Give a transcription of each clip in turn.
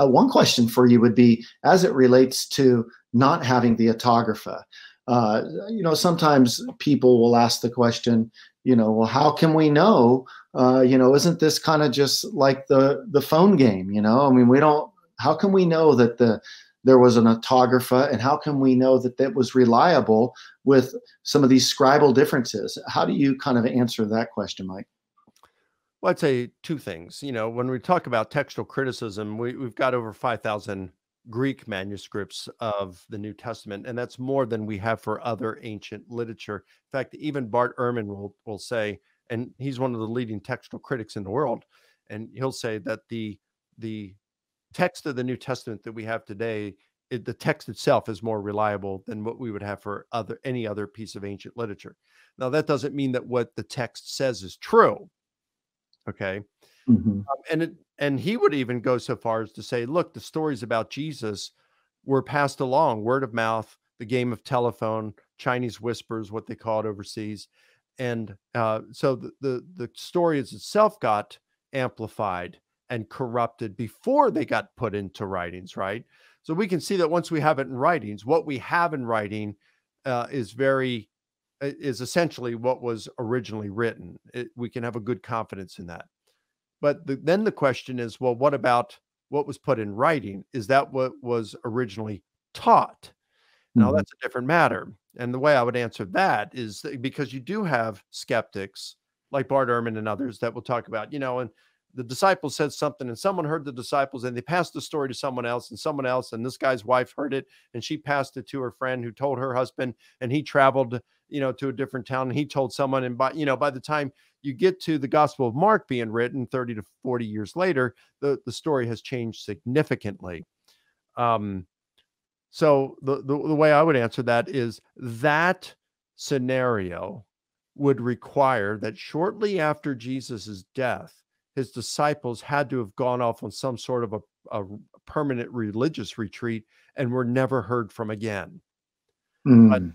Uh, one question for you would be as it relates to not having the autographa. Uh, you know, sometimes people will ask the question, you know, well, how can we know? Uh, you know, isn't this kind of just like the the phone game? You know, I mean, we don't. How can we know that the there was an autographa, and how can we know that that was reliable with some of these scribal differences? How do you kind of answer that question, Mike? Well, I'd say two things. You know, when we talk about textual criticism, we, have got over 5,000 Greek manuscripts of the New Testament, and that's more than we have for other ancient literature. In fact, even Bart Ehrman will, will say, and he's one of the leading textual critics in the world, and he'll say that the the text of the New Testament that we have today, it, the text itself is more reliable than what we would have for other any other piece of ancient literature. Now, that doesn't mean that what the text says is true, Okay. Mm-hmm. Um, and it, and he would even go so far as to say, look, the stories about Jesus were passed along word of mouth, the game of telephone, Chinese whispers, what they call it overseas. And uh, so the, the, the stories itself got amplified and corrupted before they got put into writings, right? So we can see that once we have it in writings, what we have in writing uh, is very is essentially what was originally written. It, we can have a good confidence in that. But the, then the question is, well, what about what was put in writing? Is that what was originally taught? Now mm-hmm. that's a different matter. And the way I would answer that is that because you do have skeptics like Bart Ehrman and others that will talk about, you know, and the disciples said something and someone heard the disciples and they passed the story to someone else and someone else and this guy's wife heard it and she passed it to her friend who told her husband and he traveled you know to a different town and he told someone and by you know by the time you get to the gospel of mark being written 30 to 40 years later the the story has changed significantly um so the, the, the way i would answer that is that scenario would require that shortly after jesus' death his disciples had to have gone off on some sort of a, a permanent religious retreat and were never heard from again. Mm. But hmm.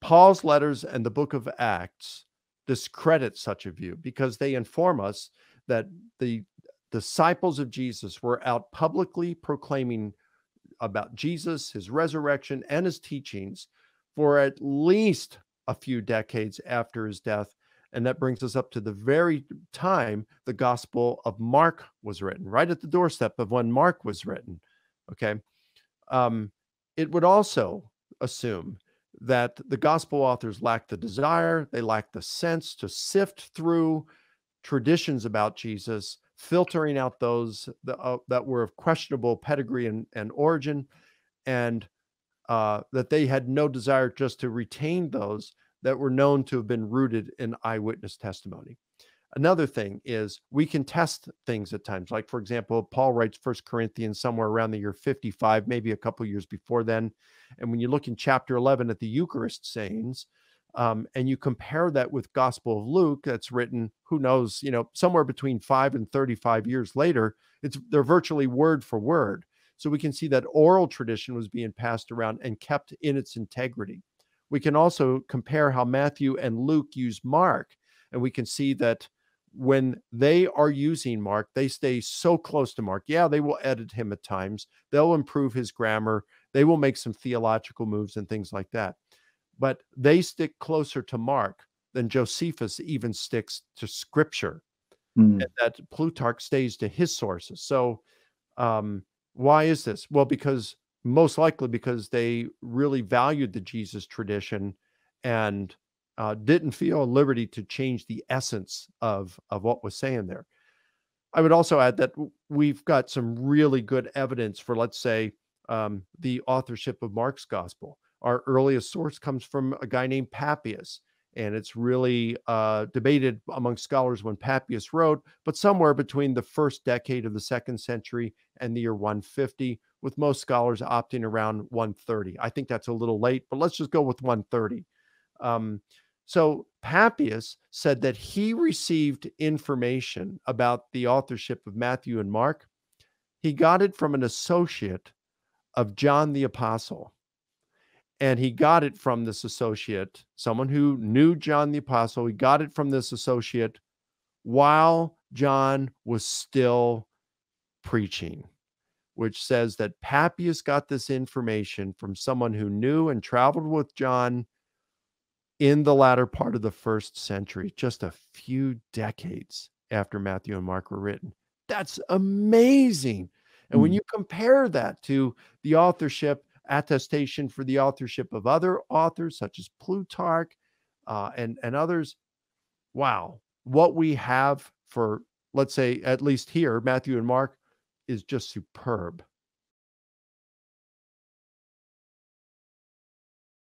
Paul's letters and the book of Acts discredit such a view because they inform us that the disciples of Jesus were out publicly proclaiming about Jesus, his resurrection, and his teachings for at least a few decades after his death and that brings us up to the very time the Gospel of Mark was written, right at the doorstep of when Mark was written. Okay. Um, it would also assume that the gospel authors lacked the desire, they lacked the sense to sift through traditions about Jesus, filtering out those that, uh, that were of questionable pedigree and, and origin, and uh, that they had no desire just to retain those that were known to have been rooted in eyewitness testimony. Another thing is we can test things at times. Like, for example, Paul writes First Corinthians somewhere around the year 55, maybe a couple years before then. And when you look in chapter 11 at the Eucharist sayings, um, and you compare that with Gospel of Luke, that's written, who knows, you know, somewhere between five and 35 years later, it's they're virtually word for word. So we can see that oral tradition was being passed around and kept in its integrity we can also compare how Matthew and Luke use Mark, and we can see that when they are using Mark, they stay so close to Mark. Yeah, they will edit him at times, they'll improve his grammar, they will make some theological moves and things like that. But they stick closer to Mark than Josephus even sticks to scripture. Mm. that Plutarch stays to his sources. So, um, why is this? Well, because most likely because they really valued the Jesus tradition and uh, didn't feel a liberty to change the essence of, of what was saying there. I would also add that we've got some really good evidence for, let's say, um, the authorship of Mark's gospel. Our earliest source comes from a guy named Papias, and it's really uh, debated among scholars when Papias wrote, but somewhere between the first decade of the second century and the year 150, with most scholars opting around 130. I think that's a little late, but let's just go with 130. Um, so Papias said that he received information about the authorship of Matthew and Mark. He got it from an associate of John the Apostle. And he got it from this associate, someone who knew John the Apostle. He got it from this associate while John was still preaching which says that Papias got this information from someone who knew and traveled with John in the latter part of the first century, just a few decades after Matthew and Mark were written. That's amazing. And mm. when you compare that to the authorship attestation for the authorship of other authors, such as Plutarch uh, and, and others, wow, what we have for, let's say, at least here, Matthew and Mark, is just superb.